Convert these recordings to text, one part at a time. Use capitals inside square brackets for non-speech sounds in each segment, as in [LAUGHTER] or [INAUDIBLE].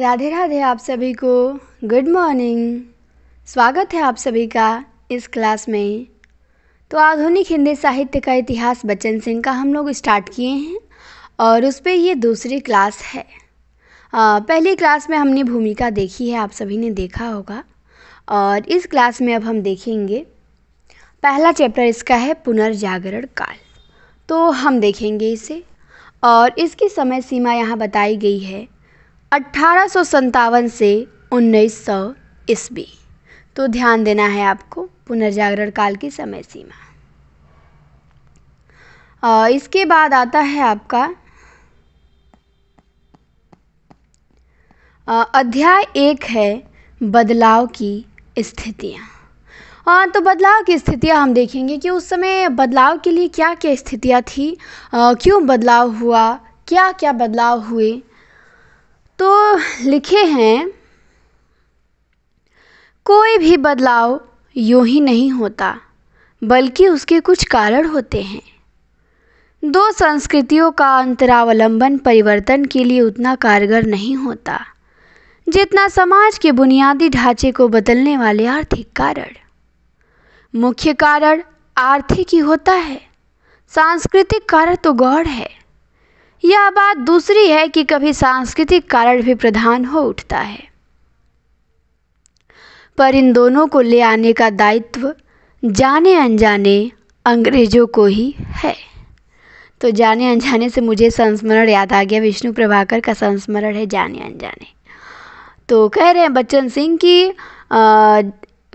राधे राधे आप सभी को गुड मॉर्निंग स्वागत है आप सभी का इस क्लास में तो आधुनिक हिंदी साहित्य का इतिहास बच्चन सिंह का हम लोग स्टार्ट किए हैं और उस पर ये दूसरी क्लास है आ, पहली क्लास में हमने भूमिका देखी है आप सभी ने देखा होगा और इस क्लास में अब हम देखेंगे पहला चैप्टर इसका है पुनर्जागरण काल तो हम देखेंगे इसे और इसकी समय सीमा यहाँ बताई गई है अट्ठारह से उन्नीस सौ ईस्वी तो ध्यान देना है आपको पुनर्जागरण काल की समय सीमा इसके बाद आता है आपका अध्याय एक है बदलाव की स्थितियाँ हाँ तो बदलाव की स्थितियाँ हम देखेंगे कि उस समय बदलाव के लिए क्या क्या स्थितियाँ थी क्यों बदलाव हुआ क्या क्या बदलाव हुए तो लिखे हैं कोई भी बदलाव यूं ही नहीं होता बल्कि उसके कुछ कारण होते हैं दो संस्कृतियों का अंतरावलंबन परिवर्तन के लिए उतना कारगर नहीं होता जितना समाज के बुनियादी ढांचे को बदलने वाले आर्थिक कारण मुख्य कारण आर्थिक ही होता है सांस्कृतिक कारण तो गौड़ है यह बात दूसरी है कि कभी सांस्कृतिक कारण भी प्रधान हो उठता है पर इन दोनों को ले आने का दायित्व जाने अनजाने अंग्रेजों को ही है तो जाने अनजाने से मुझे संस्मरण याद आ गया विष्णु प्रभाकर का संस्मरण है जाने अनजाने तो कह रहे हैं बच्चन सिंह की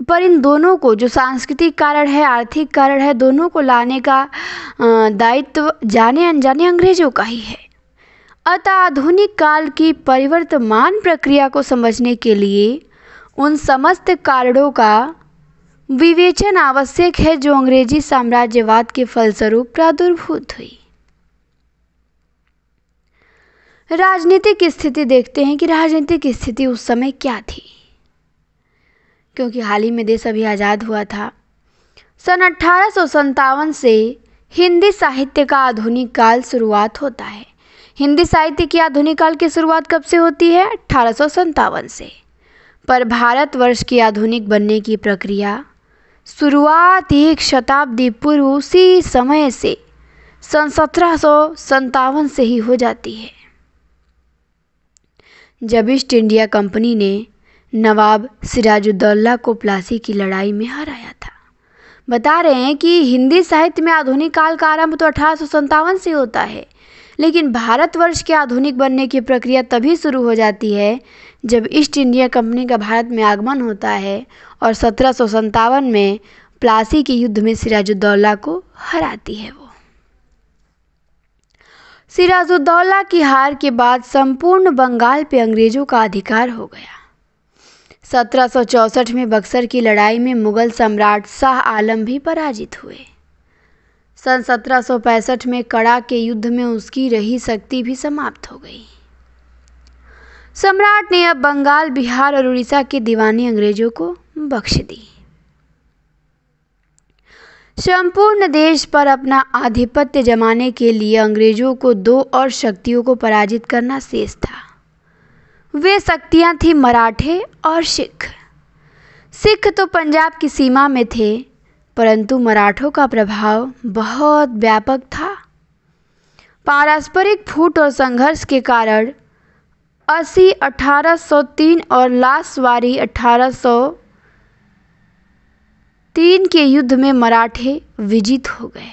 पर इन दोनों को जो सांस्कृतिक कारण है आर्थिक कारण है दोनों को लाने का दायित्व जाने अनजाने अंग्रेजों का ही है अतः आधुनिक काल की परिवर्तमान प्रक्रिया को समझने के लिए उन समस्त कारणों का विवेचन आवश्यक है जो अंग्रेजी साम्राज्यवाद के फलस्वरूप प्रादुर्भूत हुई राजनीतिक स्थिति देखते हैं कि राजनीतिक स्थिति उस समय क्या थी क्योंकि हाल ही में देश अभी आज़ाद हुआ था सन अट्ठारह से हिंदी साहित्य का आधुनिक काल शुरुआत होता है हिंदी साहित्य की आधुनिक काल की शुरुआत कब से होती है अट्ठारह से पर भारतवर्ष की आधुनिक बनने की प्रक्रिया शुरुआत एक शताब्दी पूर्व उसी समय से सन सत्रह से ही हो जाती है जब ईस्ट इंडिया कंपनी ने नवाब सिराजुद्दौला को प्लासी की लड़ाई में हराया था बता रहे हैं कि हिंदी साहित्य में आधुनिक काल का आरंभ तो अठारह से होता है लेकिन भारतवर्ष के आधुनिक बनने की प्रक्रिया तभी शुरू हो जाती है जब ईस्ट इंडिया कंपनी का भारत में आगमन होता है और सत्रह में प्लासी के युद्ध में सिराजुद्दौला को हराती है वो सिराजुद्दौला की हार के बाद संपूर्ण बंगाल पे अंग्रेजों का अधिकार हो गया सत्रह सौ चौसठ में बक्सर की लड़ाई में मुगल सम्राट शाह आलम भी पराजित हुए सन सत्रह सौ पैंसठ में कड़ा के युद्ध में उसकी रही शक्ति भी समाप्त हो गई सम्राट ने अब बंगाल बिहार और उड़ीसा के दीवानी अंग्रेजों को बख्श दी संपूर्ण देश पर अपना आधिपत्य जमाने के लिए अंग्रेजों को दो और शक्तियों को पराजित करना शेष था वे शक्तियाँ थीं मराठे और सिख सिख तो पंजाब की सीमा में थे परंतु मराठों का प्रभाव बहुत व्यापक था पारस्परिक फूट और संघर्ष के कारण अस्सी 1803 और लाशवारी 1803 के युद्ध में मराठे विजित हो गए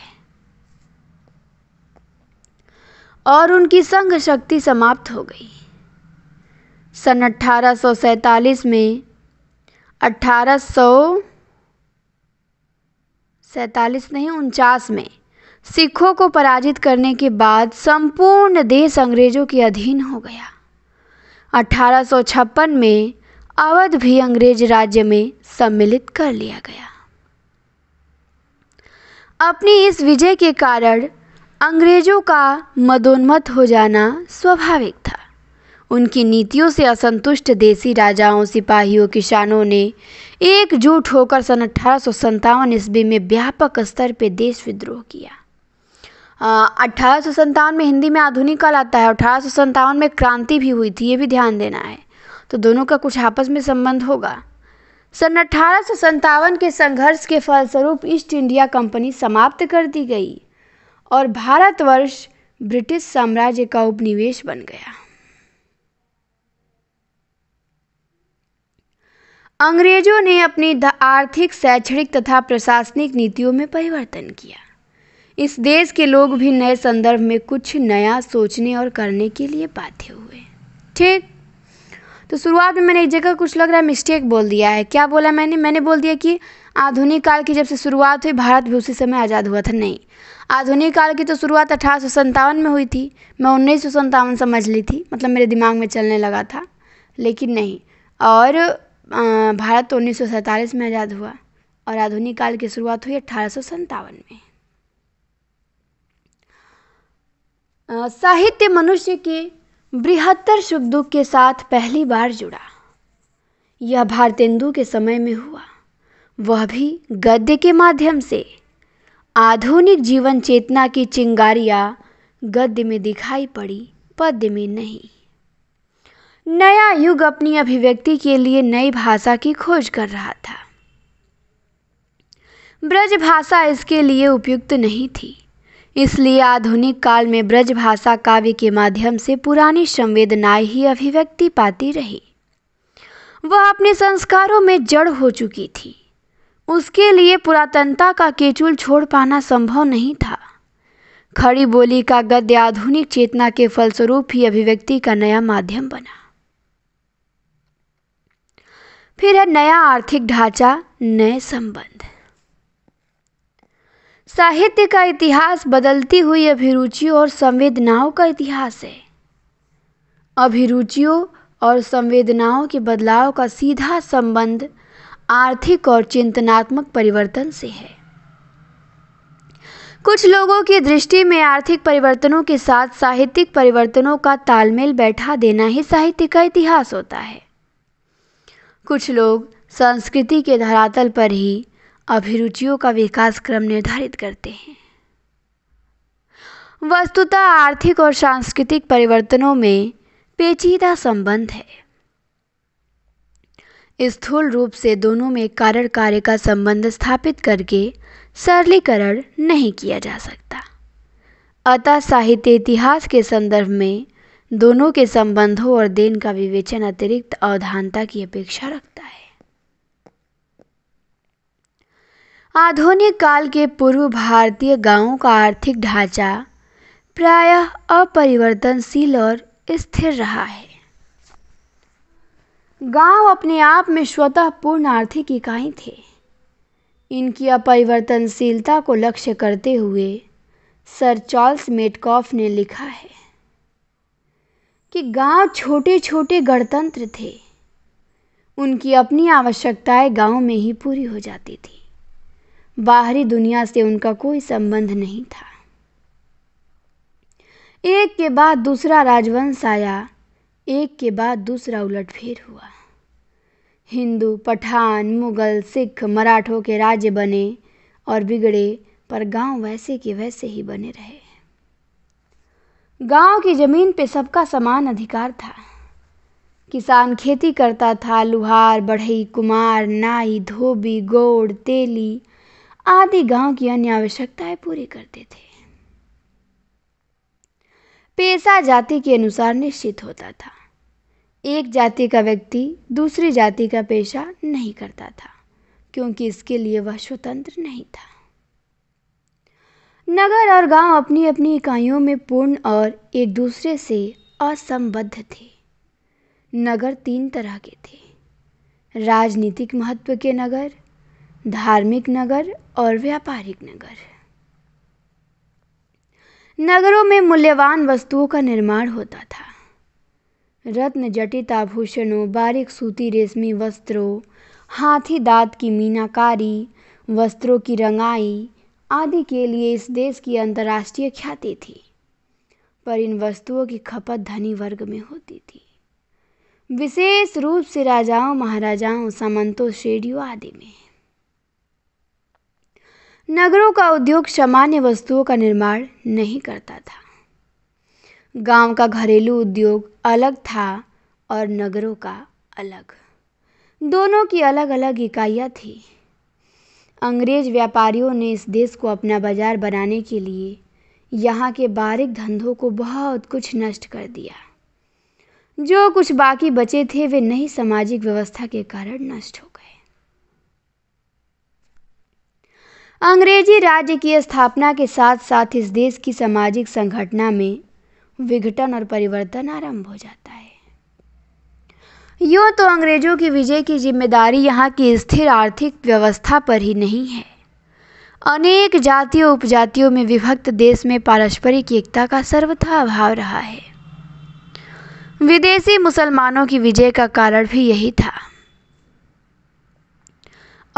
और उनकी संघ शक्ति समाप्त हो गई सन अठारह सौ में अठारह सौ नहीं उनचास में सिखों को पराजित करने के बाद संपूर्ण देश अंग्रेज़ों के अधीन हो गया अठारह में अवध भी अंग्रेज राज्य में सम्मिलित कर लिया गया अपनी इस विजय के कारण अंग्रेजों का मदोन्मत हो जाना स्वाभाविक था उनकी नीतियों से असंतुष्ट देसी राजाओं सिपाहियों किसानों ने एकजुट होकर सन अठारह ईस्वी में व्यापक स्तर पर देश विद्रोह किया अठारह में हिंदी में आधुनिक काल आता है अठारह में क्रांति भी हुई थी ये भी ध्यान देना है तो दोनों का कुछ आपस में संबंध होगा सन अठारह के संघर्ष के फलस्वरूप ईस्ट इंडिया कंपनी समाप्त कर दी गई और भारतवर्ष ब्रिटिश साम्राज्य का उपनिवेश बन गया अंग्रेजों ने अपनी आर्थिक शैक्षणिक तथा प्रशासनिक नीतियों में परिवर्तन किया इस देश के लोग भी नए संदर्भ में कुछ नया सोचने और करने के लिए बाध्य हुए ठीक तो शुरुआत में मैंने एक जगह कुछ लग रहा है मिस्टेक बोल दिया है क्या बोला मैंने मैंने बोल दिया कि आधुनिक काल की जब से शुरुआत हुई भारत भी उसी समय आज़ाद हुआ था नहीं आधुनिक काल की तो शुरुआत अठारह में हुई थी मैं उन्नीस समझ ली थी मतलब मेरे दिमाग में चलने लगा था लेकिन नहीं और भारत तो उन्नीस सौ सैंतालीस में आज़ाद हुआ और आधुनिक काल की शुरुआत हुई अठारह सौ संतावन में साहित्य मनुष्य के बृहत्तर सुख दुख के साथ पहली बार जुड़ा यह भारतेंदु के समय में हुआ वह भी गद्य के माध्यम से आधुनिक जीवन चेतना की चिंगारियाँ गद्य में दिखाई पड़ी पद्य में नहीं नया युग अपनी अभिव्यक्ति के लिए नई भाषा की खोज कर रहा था ब्रज भाषा इसके लिए उपयुक्त नहीं थी इसलिए आधुनिक काल में ब्रज भाषा काव्य के माध्यम से पुरानी संवेदनाएं ही अभिव्यक्ति पाती रही वह अपने संस्कारों में जड़ हो चुकी थी उसके लिए पुरातनता का केचुल छोड़ पाना संभव नहीं था खड़ी बोली का गद्य आधुनिक चेतना के फलस्वरूप ही अभिव्यक्ति का नया माध्यम बना फिर है नया आर्थिक ढांचा नए संबंध साहित्य का इतिहास बदलती हुई अभिरुचियों और संवेदनाओं का इतिहास है अभिरुचियों और संवेदनाओं के बदलाव का सीधा संबंध आर्थिक और चिंतनात्मक परिवर्तन से है कुछ लोगों की दृष्टि में आर्थिक परिवर्तनों के साथ साहित्यिक परिवर्तनों का तालमेल बैठा देना ही साहित्य का इतिहास होता है कुछ लोग संस्कृति के धरातल पर ही अभिरुचियों का विकास क्रम निर्धारित करते हैं वस्तुतः आर्थिक और सांस्कृतिक परिवर्तनों में पेचीदा संबंध है स्थूल रूप से दोनों में कारण कार्य का संबंध स्थापित करके सरलीकरण नहीं किया जा सकता अतः साहित्य इतिहास के संदर्भ में दोनों के संबंधों और देन का विवेचन अतिरिक्त अवधानता की अपेक्षा रखता है आधुनिक काल के पूर्व भारतीय गांवों का आर्थिक ढांचा प्रायः अपरिवर्तनशील और स्थिर रहा है गांव अपने आप में स्वतः पूर्ण आर्थिक इकाई थे इनकी अपरिवर्तनशीलता को लक्ष्य करते हुए सर चार्ल्स मेटकॉफ ने लिखा है कि गांव छोटे छोटे गणतंत्र थे उनकी अपनी आवश्यकताएं गांव में ही पूरी हो जाती थी बाहरी दुनिया से उनका कोई संबंध नहीं था एक के बाद दूसरा राजवंश आया एक के बाद दूसरा उलटफेर हुआ हिंदू पठान मुगल सिख मराठों के राज्य बने और बिगड़े पर गांव वैसे के वैसे ही बने रहे गांव की जमीन पे सबका समान अधिकार था किसान खेती करता था लुहार बढ़ई कुमार नाई धोबी गोड़ तेली आदि गांव की अन्य आवश्यकताएं पूरी करते थे पेशा जाति के अनुसार निश्चित होता था एक जाति का व्यक्ति दूसरी जाति का पेशा नहीं करता था क्योंकि इसके लिए वह स्वतंत्र नहीं था नगर और गांव अपनी अपनी इकाइयों में पूर्ण और एक दूसरे से असंबद्ध थे नगर तीन तरह के थे राजनीतिक महत्व के नगर धार्मिक नगर और व्यापारिक नगर नगरों में मूल्यवान वस्तुओं का निर्माण होता था रत्न जटित आभूषणों बारीक सूती रेशमी वस्त्रों हाथी दांत की मीनाकारी वस्त्रों की रंगाई आदि के लिए इस देश की अंतर्राष्ट्रीय ख्याति थी पर इन वस्तुओं की खपत धनी वर्ग में होती थी विशेष रूप से राजाओं महाराजाओं सामंतों श्रेणियों आदि में नगरों का उद्योग सामान्य वस्तुओं का निर्माण नहीं करता था गांव का घरेलू उद्योग अलग था और नगरों का अलग दोनों की अलग अलग इकाइयाँ थी अंग्रेज व्यापारियों ने इस देश को अपना बाजार बनाने के लिए यहाँ के बारीक धंधों को बहुत कुछ नष्ट कर दिया जो कुछ बाकी बचे थे वे नई सामाजिक व्यवस्था के कारण नष्ट हो गए अंग्रेजी राज्य की स्थापना के साथ साथ इस देश की सामाजिक संगठना में विघटन और परिवर्तन आरंभ हो जाता यूँ तो अंग्रेज़ों की विजय की जिम्मेदारी यहाँ की स्थिर आर्थिक व्यवस्था पर ही नहीं है अनेक जातियों उपजातियों में विभक्त देश में पारस्परिक एकता का सर्वथा अभाव रहा है विदेशी मुसलमानों की विजय का कारण भी यही था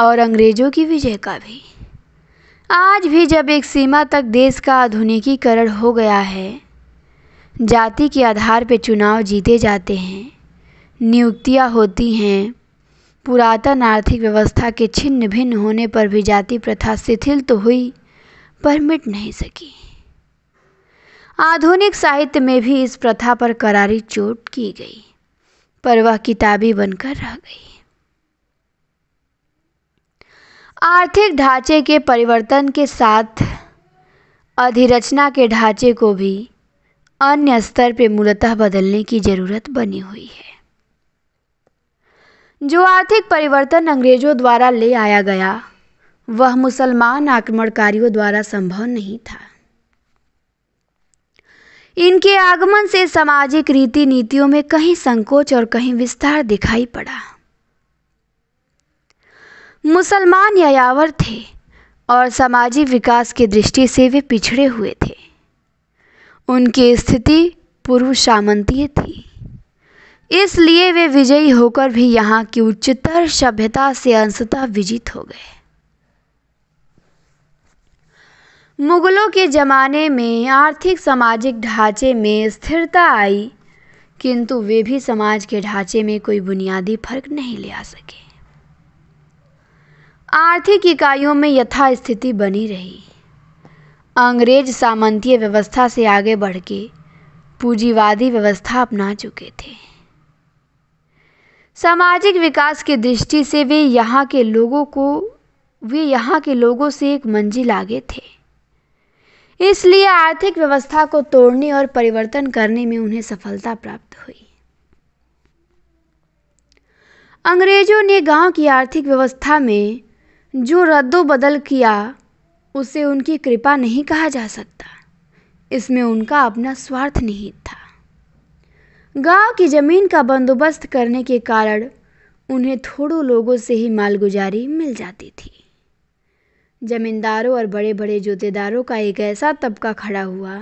और अंग्रेज़ों की विजय का भी आज भी जब एक सीमा तक देश का आधुनिकीकरण हो गया है जाति के आधार पर चुनाव जीते जाते हैं नियुक्तियाँ होती हैं पुरातन आर्थिक व्यवस्था के छिन्न भिन्न होने पर भी जाति प्रथा शिथिल तो हुई पर मिट नहीं सकी आधुनिक साहित्य में भी इस प्रथा पर करारी चोट की गई पर वह किताबी बनकर रह गई आर्थिक ढांचे के परिवर्तन के साथ अधिरचना के ढांचे को भी अन्य स्तर पर मूलतः बदलने की ज़रूरत बनी हुई है जो आर्थिक परिवर्तन अंग्रेजों द्वारा ले आया गया वह मुसलमान आक्रमणकारियों द्वारा संभव नहीं था इनके आगमन से सामाजिक रीति नीतियों में कहीं संकोच और कहीं विस्तार दिखाई पड़ा मुसलमान यावर थे और सामाजिक विकास की दृष्टि से वे पिछड़े हुए थे उनकी स्थिति पूर्व सामंतीय थी इसलिए वे विजयी होकर भी यहाँ की उच्चतर सभ्यता से अंशतः विजित हो गए मुगलों के ज़माने में आर्थिक सामाजिक ढांचे में स्थिरता आई किंतु वे भी समाज के ढांचे में कोई बुनियादी फर्क नहीं ले आ सके आर्थिक इकाइयों में यथास्थिति बनी रही अंग्रेज सामंतीय व्यवस्था से आगे बढ़ के पूंजीवादी व्यवस्था अपना चुके थे सामाजिक विकास की दृष्टि से वे यहाँ के लोगों को वे यहाँ के लोगों से एक मंजिल आगे थे इसलिए आर्थिक व्यवस्था को तोड़ने और परिवर्तन करने में उन्हें सफलता प्राप्त हुई अंग्रेजों ने गांव की आर्थिक व्यवस्था में जो रद्दोबदल किया उसे उनकी कृपा नहीं कहा जा सकता इसमें उनका अपना स्वार्थ निहित था गांव की जमीन का बंदोबस्त करने के कारण उन्हें थोड़ों लोगों से ही मालगुजारी मिल जाती थी जमींदारों और बड़े बड़े जोतेदारों का एक ऐसा तबका खड़ा हुआ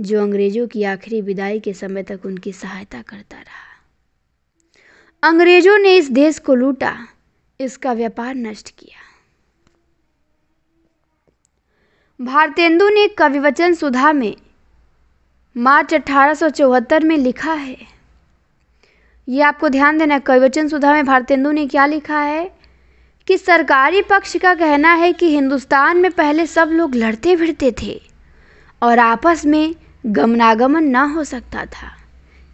जो अंग्रेज़ों की आखिरी विदाई के समय तक उनकी सहायता करता रहा अंग्रेज़ों ने इस देश को लूटा इसका व्यापार नष्ट किया भारतेंदु ने कविवचन सुधा में मार्च अठारह सौ चौहत्तर में लिखा है ये आपको ध्यान देना है कविवचन सुधा में भारतेंदु ने क्या लिखा है कि सरकारी पक्ष का कहना है कि हिंदुस्तान में पहले सब लोग लड़ते भिड़ते थे और आपस में गमनागमन ना हो सकता था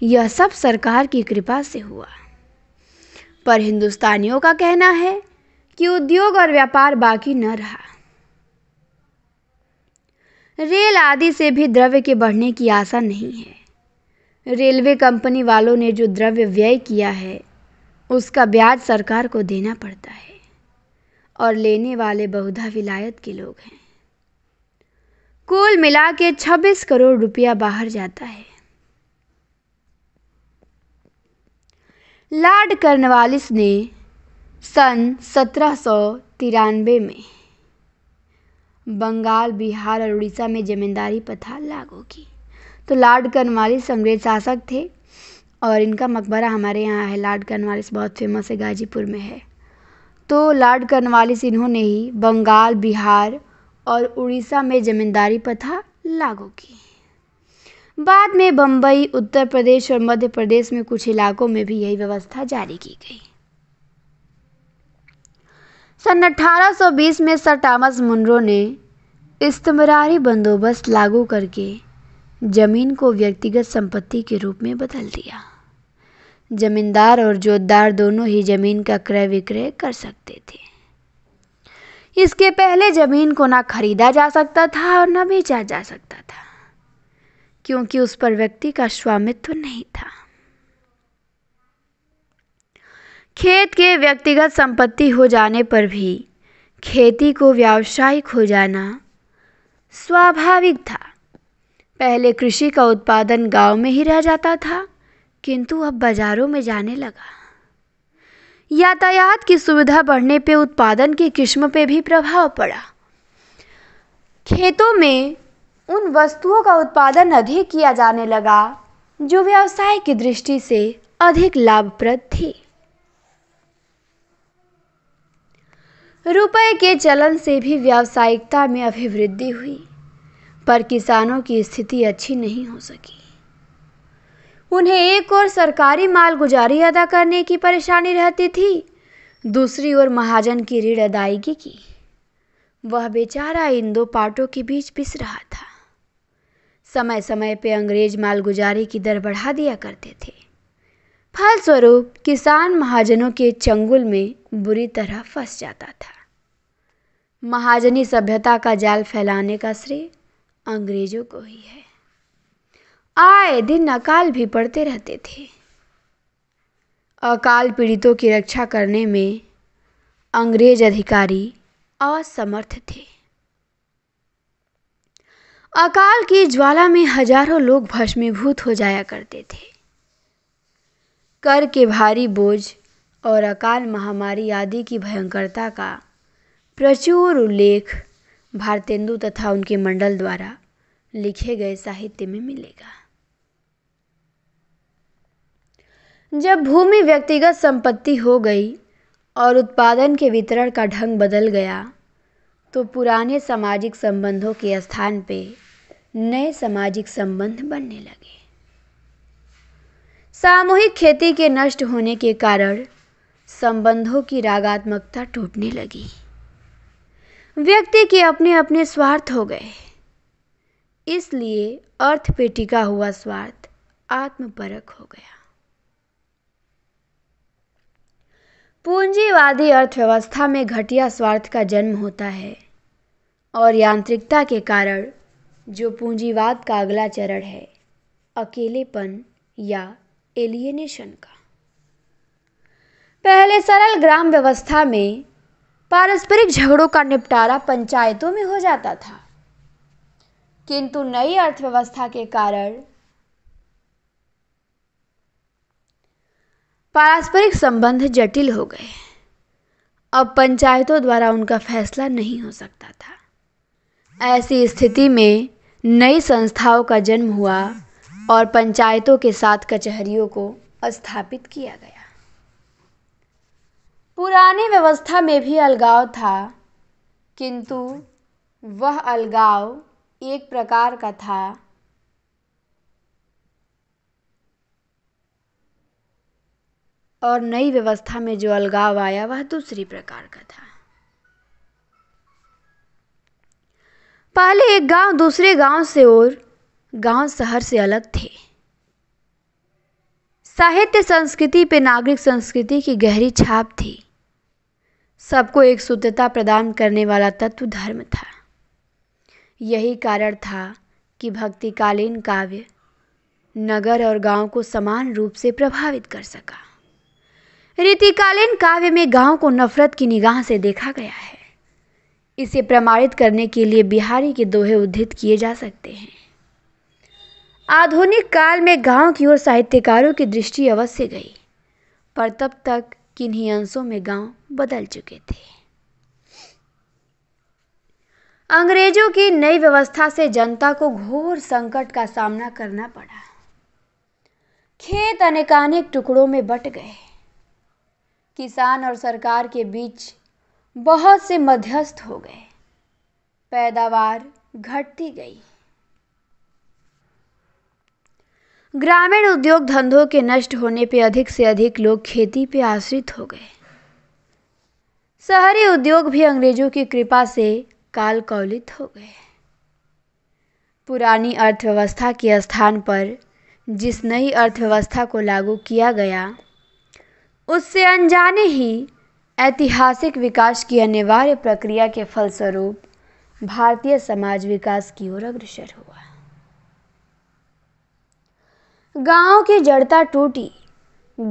यह सब सरकार की कृपा से हुआ पर हिंदुस्तानियों का कहना है कि उद्योग और व्यापार बाकी न रहा रेल आदि से भी द्रव्य के बढ़ने की आशा नहीं है रेलवे कंपनी वालों ने जो द्रव्य व्यय किया है उसका ब्याज सरकार को देना पड़ता है और लेने वाले बहुधा विलायत के लोग हैं कुल मिला के छब्बीस करोड़ रुपया बाहर जाता है लॉर्ड कर्नवालिस ने सन सत्रह सौ तिरानवे में बंगाल बिहार और उड़ीसा में जमींदारी प्रथा लागू की तो लॉर्ड कर्नवालिस अंग्रेज शासक थे और इनका मकबरा हमारे यहाँ है लॉर्ड कर्नवालिस बहुत फेमस है गाजीपुर में है तो लॉर्ड कर्नवालिस इन्होंने ही बंगाल बिहार और उड़ीसा में जमींदारी प्रथा लागू की बाद में बम्बई उत्तर प्रदेश और मध्य प्रदेश में कुछ इलाकों में भी यही व्यवस्था जारी की गई सन 1820 में सर टामस मुनरो ने इस्तमरारी बंदोबस्त लागू करके ज़मीन को व्यक्तिगत संपत्ति के रूप में बदल दिया जमींदार और जोतदार दोनों ही ज़मीन का क्रय विक्रय कर सकते थे इसके पहले ज़मीन को ना खरीदा जा सकता था और ना बेचा जा सकता था क्योंकि उस पर व्यक्ति का स्वामित्व नहीं था खेत के व्यक्तिगत संपत्ति हो जाने पर भी खेती को व्यावसायिक हो जाना स्वाभाविक था पहले कृषि का उत्पादन गांव में ही रह जाता था किंतु अब बाजारों में जाने लगा यातायात की सुविधा बढ़ने पे उत्पादन की किस्म पे भी प्रभाव पड़ा खेतों में उन वस्तुओं का उत्पादन अधिक किया जाने लगा जो व्यवसाय की दृष्टि से अधिक लाभप्रद थी रुपए के चलन से भी व्यावसायिकता में अभिवृद्धि हुई पर किसानों की स्थिति अच्छी नहीं हो सकी उन्हें एक और सरकारी मालगुजारी अदा करने की परेशानी रहती थी दूसरी ओर महाजन की ऋण अदायगी की वह बेचारा इन दो पार्टों के बीच पिस रहा था समय समय पे अंग्रेज मालगुजारी की दर बढ़ा दिया करते थे फलस्वरूप किसान महाजनों के चंगुल में बुरी तरह फंस जाता था महाजनी सभ्यता का जाल फैलाने का श्रेय अंग्रेजों को ही है आए दिन अकाल भी पड़ते रहते थे अकाल पीड़ितों की रक्षा करने में अंग्रेज अधिकारी असमर्थ थे अकाल की ज्वाला में हजारों लोग भस्मीभूत हो जाया करते थे कर के भारी बोझ और अकाल महामारी आदि की भयंकरता का प्रचुर उल्लेख भारतेंदु तथा उनके मंडल द्वारा लिखे गए साहित्य में मिलेगा जब भूमि व्यक्तिगत संपत्ति हो गई और उत्पादन के वितरण का ढंग बदल गया तो पुराने सामाजिक संबंधों के स्थान पे नए सामाजिक संबंध बनने लगे सामूहिक खेती के नष्ट होने के कारण संबंधों की रागात्मकता टूटने लगी व्यक्ति के अपने अपने स्वार्थ हो गए इसलिए अर्थ पे टिका हुआ स्वार्थ आत्मपरक हो गया पूंजीवादी अर्थव्यवस्था में घटिया स्वार्थ का जन्म होता है और यांत्रिकता के कारण जो पूंजीवाद का अगला चरण है अकेलेपन या एलियनेशन का पहले सरल ग्राम व्यवस्था में पारस्परिक झगड़ों का निपटारा पंचायतों में हो जाता था किंतु नई अर्थव्यवस्था के कारण पारस्परिक संबंध जटिल हो गए अब पंचायतों द्वारा उनका फैसला नहीं हो सकता था ऐसी स्थिति में नई संस्थाओं का जन्म हुआ और पंचायतों के साथ कचहरियों को स्थापित किया गया पुरानी व्यवस्था में भी अलगाव था किंतु वह अलगाव एक प्रकार का था और नई व्यवस्था में जो अलगाव आया वह दूसरी प्रकार का था पहले एक गांव दूसरे गांव से और गांव शहर से अलग थे साहित्य संस्कृति पे नागरिक संस्कृति की गहरी छाप थी सबको एक शुद्धता प्रदान करने वाला तत्व धर्म था यही कारण था कि भक्तिकालीन काव्य नगर और गांव को समान रूप से प्रभावित कर सका रीतिकालीन काव्य में गांव को नफरत की निगाह से देखा गया है इसे प्रमाणित करने के लिए बिहारी के दोहे उद्धृत किए जा सकते हैं आधुनिक काल में गांव की ओर साहित्यकारों की दृष्टि अवश्य गई पर तब तक किन्हीं अंशों में गांव बदल चुके थे अंग्रेजों की नई व्यवस्था से जनता को घोर संकट का सामना करना पड़ा खेत अनेकानेक टुकड़ों में बट गए किसान और सरकार के बीच बहुत से मध्यस्थ हो गए पैदावार घटती गई ग्रामीण उद्योग धंधों के नष्ट होने पर अधिक से अधिक लोग खेती पर आश्रित हो गए शहरी उद्योग भी अंग्रेजों की कृपा से कालकौलित हो गए पुरानी अर्थव्यवस्था के स्थान पर जिस नई अर्थव्यवस्था को लागू किया गया उससे अनजाने ही ऐतिहासिक विकास की अनिवार्य प्रक्रिया के फलस्वरूप भारतीय समाज विकास की ओर अग्रसर हुआ गांव की जड़ता टूटी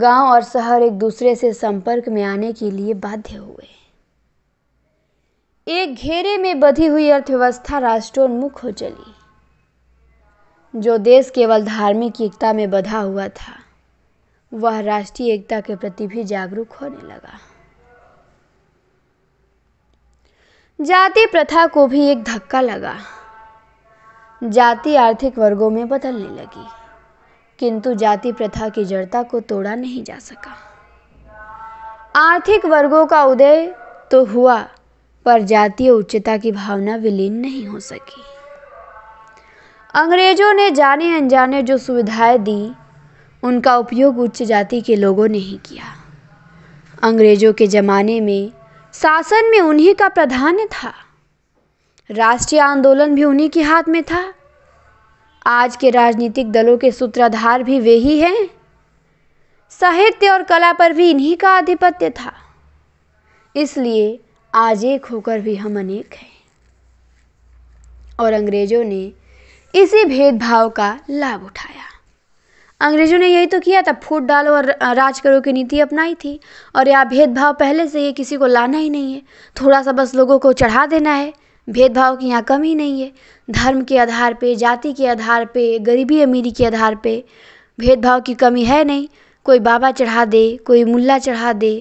गांव और शहर एक दूसरे से संपर्क में आने के लिए बाध्य हुए एक घेरे में बधी हुई अर्थव्यवस्था राष्ट्रोन्मुख हो चली जो देश केवल धार्मिक एकता में बधा हुआ था वह राष्ट्रीय एकता के प्रति भी जागरूक होने लगा जाति प्रथा को भी एक धक्का लगा जाति आर्थिक वर्गों में बदलने लगी किंतु जाति प्रथा की जड़ता को तोड़ा नहीं जा सका आर्थिक वर्गों का उदय तो हुआ पर जातीय उच्चता की भावना विलीन नहीं हो सकी अंग्रेजों ने जाने अनजाने जो सुविधाएं दी उनका उपयोग उच्च जाति के लोगों ने ही किया अंग्रेजों के ज़माने में शासन में उन्हीं का प्राधान्य था राष्ट्रीय आंदोलन भी उन्हीं के हाथ में था आज के राजनीतिक दलों के सूत्राधार भी वे ही हैं साहित्य और कला पर भी इन्हीं का आधिपत्य था इसलिए आज एक होकर भी हम अनेक हैं और अंग्रेजों ने इसी भेदभाव का लाभ उठाया अंग्रेजों ने यही तो किया था फूट डालो और राज करो की नीति अपनाई थी और यह भेदभाव पहले से ही किसी को लाना ही नहीं है थोड़ा सा बस लोगों को चढ़ा देना है भेदभाव की यहाँ कमी नहीं है धर्म के आधार पे जाति के आधार पे गरीबी अमीरी के आधार पे भेदभाव की कमी है नहीं कोई बाबा चढ़ा दे कोई मुल्ला चढ़ा दे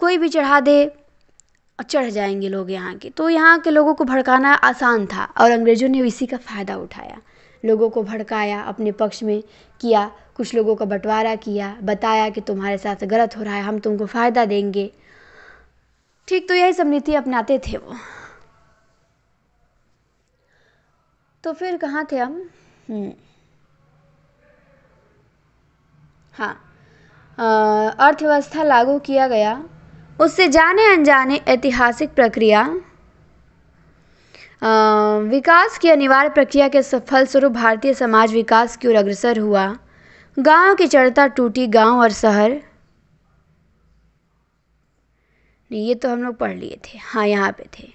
कोई भी चढ़ा दे चढ़ जाएंगे लोग यहाँ के तो यहाँ के लोगों को भड़काना आसान था और अंग्रेज़ों ने इसी का फ़ायदा उठाया लोगों को भड़काया अपने पक्ष में किया कुछ लोगों का बंटवारा किया बताया कि तुम्हारे साथ गलत हो रहा है हम तुमको फ़ायदा देंगे ठीक तो यही सब नीति अपनाते थे वो तो फिर कहाँ थे हम हम्म। हाँ अर्थव्यवस्था लागू किया गया उससे जाने अनजाने ऐतिहासिक प्रक्रिया विकास की अनिवार्य प्रक्रिया के सफल स्वरूप भारतीय समाज विकास की ओर अग्रसर हुआ गांव की चढ़ता टूटी गांव और शहर ये तो हम लोग पढ़ लिए थे हाँ यहाँ पे थे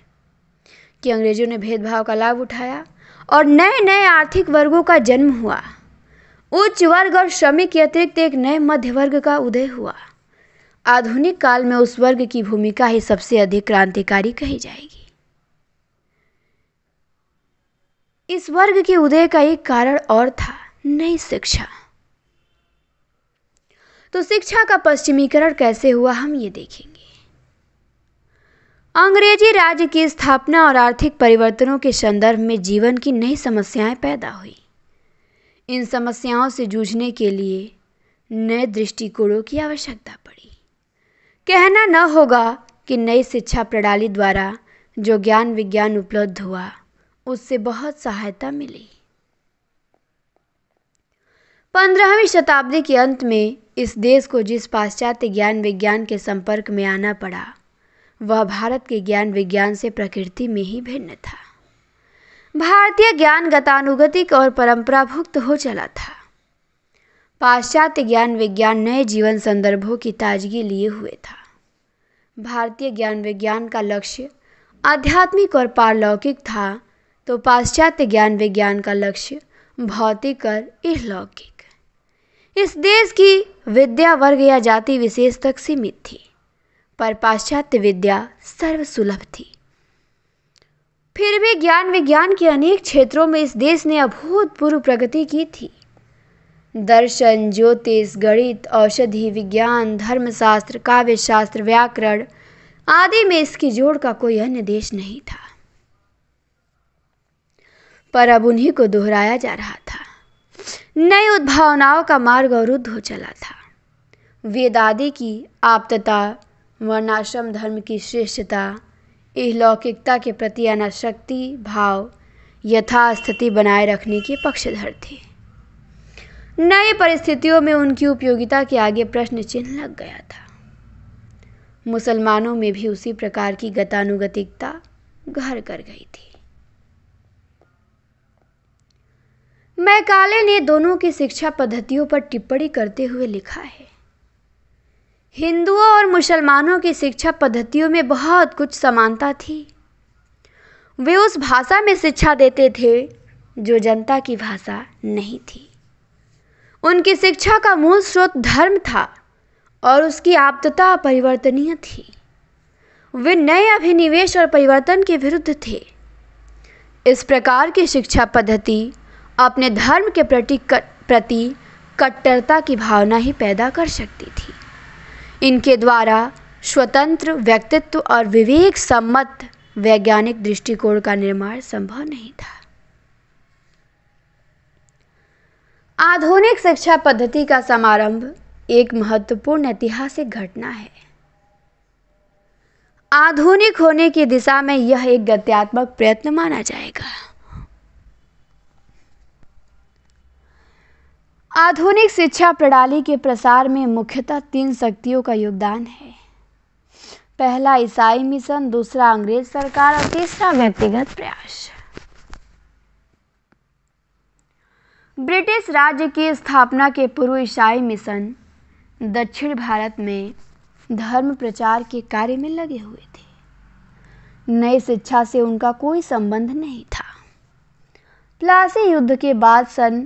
कि अंग्रेजों ने भेदभाव का लाभ उठाया और नए नए आर्थिक वर्गों का जन्म हुआ उच्च वर्ग और श्रमिक के अतिरिक्त एक नए मध्य वर्ग का उदय हुआ आधुनिक काल में उस वर्ग की भूमिका ही सबसे अधिक क्रांतिकारी कही जाएगी इस वर्ग के उदय का एक कारण और था नई शिक्षा तो शिक्षा का पश्चिमीकरण कैसे हुआ हम ये देखेंगे अंग्रेजी राज्य की स्थापना और आर्थिक परिवर्तनों के संदर्भ में जीवन की नई समस्याएं पैदा हुई इन समस्याओं से जूझने के लिए नए दृष्टिकोणों की आवश्यकता पड़ी कहना न होगा कि नई शिक्षा प्रणाली द्वारा जो ज्ञान विज्ञान उपलब्ध हुआ उससे बहुत सहायता मिली पंद्रहवीं शताब्दी के अंत में इस देश को जिस पाश्चात्य ज्ञान विज्ञान के संपर्क में आना पड़ा वह भारत के ज्ञान विज्ञान से प्रकृति में ही भिन्न था भारतीय ज्ञान गतानुगतिक और परंपराभुक्त हो चला था पाश्चात्य ज्ञान विज्ञान नए जीवन संदर्भों की ताजगी लिए हुए था भारतीय ज्ञान विज्ञान का लक्ष्य आध्यात्मिक और पारलौकिक था तो पाश्चात्य ज्ञान विज्ञान का लक्ष्य भौतिक और इलौकिक इस देश की विद्या वर्ग या जाति विशेष तक सीमित थी पर पाश्चात्य विद्या सर्वसुलभ थी फिर भी ज्ञान विज्ञान के अनेक क्षेत्रों में इस देश ने अभूतपूर्व प्रगति की थी दर्शन ज्योतिष गणित औषधि विज्ञान धर्मशास्त्र काव्यशास्त्र व्याकरण आदि में इसकी जोड़ का कोई अन्य देश नहीं था पर अब उन्हीं को दोहराया जा रहा था नई उद्भावनाओं का मार्ग अवरुद्ध हो चला था वेदादि की आपतता वर्णाश्रम धर्म की श्रेष्ठता लौकिकता के प्रति अनाशक्ति भाव यथास्थिति बनाए रखने के पक्षधर थे नई परिस्थितियों में उनकी उपयोगिता के आगे प्रश्न चिन्ह लग गया था मुसलमानों में भी उसी प्रकार की गतानुगतिकता घर कर गई थी मैकाले ने दोनों की शिक्षा पद्धतियों पर टिप्पणी करते हुए लिखा है हिंदुओं और मुसलमानों की शिक्षा पद्धतियों में बहुत कुछ समानता थी वे उस भाषा में शिक्षा देते थे जो जनता की भाषा नहीं थी उनकी शिक्षा का मूल स्रोत धर्म था और उसकी आपदता परिवर्तनीय थी वे नए अभिनिवेश और परिवर्तन के विरुद्ध थे इस प्रकार की शिक्षा पद्धति अपने धर्म के प्रति प्रति कट्टरता की भावना ही पैदा कर सकती थी इनके द्वारा स्वतंत्र व्यक्तित्व और विवेक सम्मत वैज्ञानिक दृष्टिकोण का निर्माण संभव नहीं था आधुनिक शिक्षा पद्धति का समारंभ एक महत्वपूर्ण ऐतिहासिक घटना है आधुनिक होने की दिशा में यह एक गत्यात्मक प्रयत्न माना जाएगा आधुनिक शिक्षा प्रणाली के प्रसार में मुख्यतः तीन शक्तियों का योगदान है पहला ईसाई मिशन दूसरा अंग्रेज सरकार और तीसरा व्यक्तिगत प्रयास ब्रिटिश राज्य की स्थापना के पूर्व ईसाई मिशन दक्षिण भारत में धर्म प्रचार के कार्य में लगे हुए थे नई शिक्षा से उनका कोई संबंध नहीं था प्लासी युद्ध के बाद सन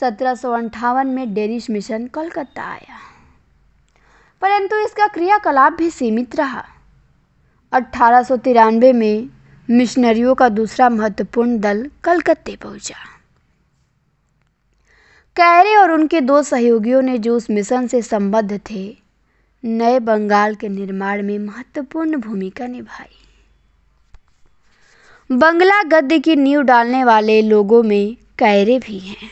सत्रह में डेरिश मिशन कलकत्ता आया परंतु इसका क्रियाकलाप भी सीमित रहा अठारह में मिशनरियों का दूसरा महत्वपूर्ण दल कलकत्ते पहुंचा कैरे और उनके दो सहयोगियों ने जो उस मिशन से संबद्ध थे नए बंगाल के निर्माण में महत्वपूर्ण भूमिका निभाई बंगला गद्य की नींव डालने वाले लोगों में कैरे भी हैं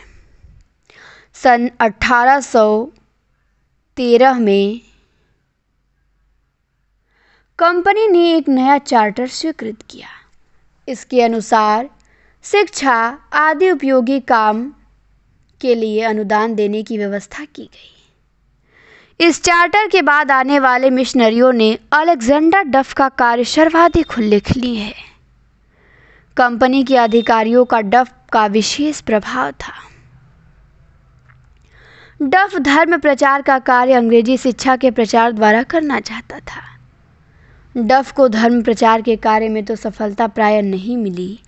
सन 1813 में कंपनी ने एक नया चार्टर स्वीकृत किया इसके अनुसार शिक्षा आदि उपयोगी काम के लिए अनुदान देने की व्यवस्था की गई इस चार्टर के बाद आने वाले मिशनरियों ने अलेक्जेंडर डफ का कार्य सर्वाधिक उल्लेख ली है कंपनी के अधिकारियों का डफ का विशेष प्रभाव था डफ धर्म प्रचार का कार्य अंग्रेजी शिक्षा के प्रचार द्वारा करना चाहता था डफ को धर्म प्रचार के कार्य में तो सफलता प्राय नहीं मिली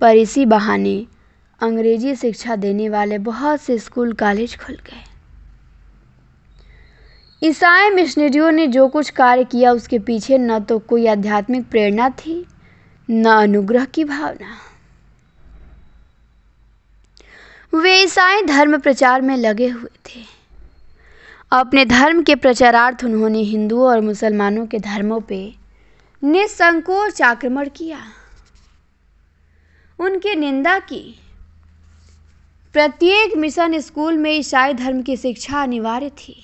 पर इसी बहाने अंग्रेजी शिक्षा देने वाले बहुत से स्कूल कॉलेज खुल गए ईसाई मिशनरियों ने जो कुछ कार्य किया उसके पीछे न तो कोई आध्यात्मिक प्रेरणा थी न अनुग्रह की भावना वे ईसाई धर्म प्रचार में लगे हुए थे अपने धर्म के प्रचारार्थ उन्होंने हिंदुओं और मुसलमानों के धर्मों पे निसंकोच आक्रमण किया उनकी निंदा की प्रत्येक मिशन स्कूल में ईसाई धर्म की शिक्षा अनिवार्य थी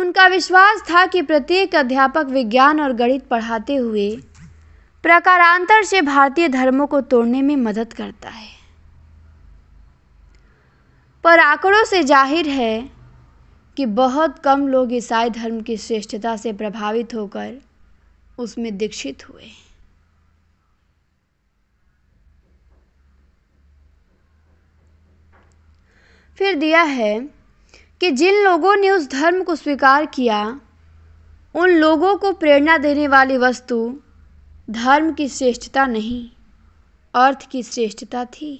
उनका विश्वास था कि प्रत्येक अध्यापक विज्ञान और गणित पढ़ाते हुए प्रकारांतर से भारतीय धर्मों को तोड़ने में मदद करता है पर आंकड़ों से जाहिर है कि बहुत कम लोग ईसाई धर्म की श्रेष्ठता से प्रभावित होकर उसमें दीक्षित हुए फिर दिया है कि जिन लोगों ने उस धर्म को स्वीकार किया उन लोगों को प्रेरणा देने वाली वस्तु धर्म की श्रेष्ठता नहीं अर्थ की श्रेष्ठता थी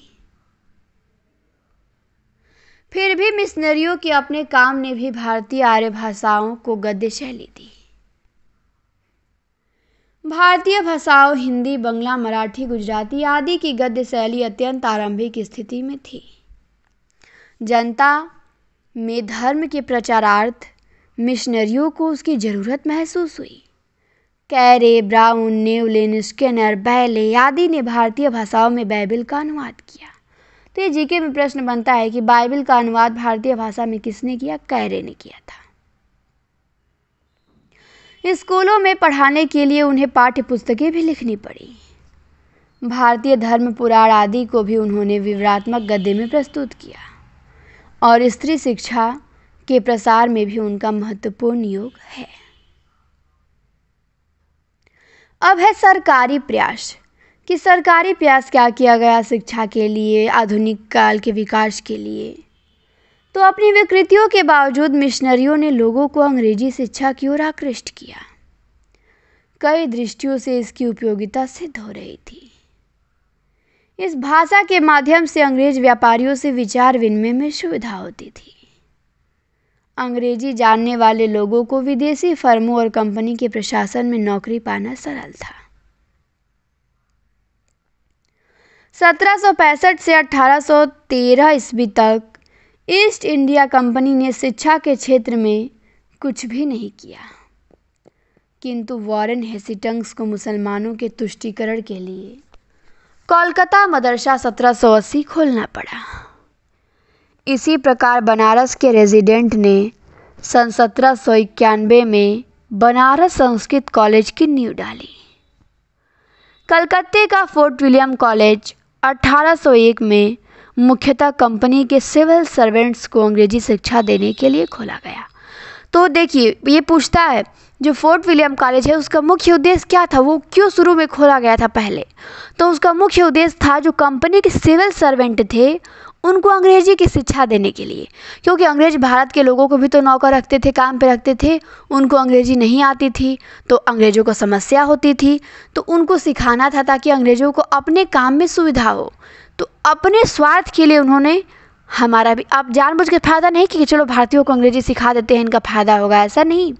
फिर भी मिशनरियों के अपने काम ने भी भारतीय आर्य भाषाओं को गद्य शैली दी भारतीय भाषाओं हिंदी बंगला मराठी गुजराती आदि की गद्य शैली अत्यंत आरंभिक स्थिति में थी जनता में धर्म के प्रचारार्थ मिशनरियों को उसकी ज़रूरत महसूस हुई कैरे ब्राउन नेवलिन स्किनर बैले आदि ने भारतीय भाषाओं में बाइबल का अनुवाद किया तो ये जीके में प्रश्न बनता है कि बाइबल का अनुवाद भारतीय भाषा में किसने किया कैरे ने किया था स्कूलों में पढ़ाने के लिए उन्हें पाठ्य पुस्तकें भी लिखनी पड़ी भारतीय धर्म पुराण आदि को भी उन्होंने विवरात्मक गद्य में प्रस्तुत किया और स्त्री शिक्षा के प्रसार में भी उनका महत्वपूर्ण योग है अब है सरकारी प्रयास कि सरकारी प्रयास क्या किया गया शिक्षा के लिए आधुनिक काल के विकास के लिए तो अपनी विकृतियों के बावजूद मिशनरियों ने लोगों को अंग्रेजी शिक्षा की ओर आकृष्ट किया कई दृष्टियों से इसकी उपयोगिता सिद्ध हो रही थी इस भाषा के माध्यम से अंग्रेज व्यापारियों से विचार विनिमय में सुविधा होती थी अंग्रेजी जानने वाले लोगों को विदेशी फर्मों और कंपनी के प्रशासन में नौकरी पाना सरल था सत्रह से 1813 ईस्वी तक ईस्ट इंडिया कंपनी ने शिक्षा के क्षेत्र में कुछ भी नहीं किया किंतु वॉरेन हेसिटंग्स को मुसलमानों के तुष्टिकरण के लिए कोलकाता मदरसा सत्रह सौ अस्सी खोलना पड़ा इसी प्रकार बनारस के रेजिडेंट ने सन सत्रह सौ में बनारस संस्कृत कॉलेज की नींव डाली कलकत्ते का फोर्ट विलियम कॉलेज 1801 में मुख्यतः कंपनी के सिविल सर्वेंट्स को अंग्रेजी शिक्षा देने के लिए खोला गया तो देखिए ये पूछता है जो फोर्ट विलियम कॉलेज है उसका मुख्य उद्देश्य क्या था वो क्यों शुरू में खोला गया था पहले तो उसका मुख्य उद्देश्य था जो कंपनी के सिविल सर्वेंट थे उनको अंग्रेजी की शिक्षा देने के लिए क्योंकि अंग्रेज भारत के लोगों को भी तो नौकर रखते थे काम पे रखते थे उनको अंग्रेजी नहीं आती थी तो अंग्रेज़ों को समस्या होती थी तो उनको सिखाना था ताकि अंग्रेज़ों को अपने काम में सुविधा हो तो अपने स्वार्थ के लिए उन्होंने हमारा भी अब जानबूझ के फ़ायदा नहीं कि चलो भारतीयों को अंग्रेजी सिखा देते हैं इनका फ़ायदा होगा ऐसा नहीं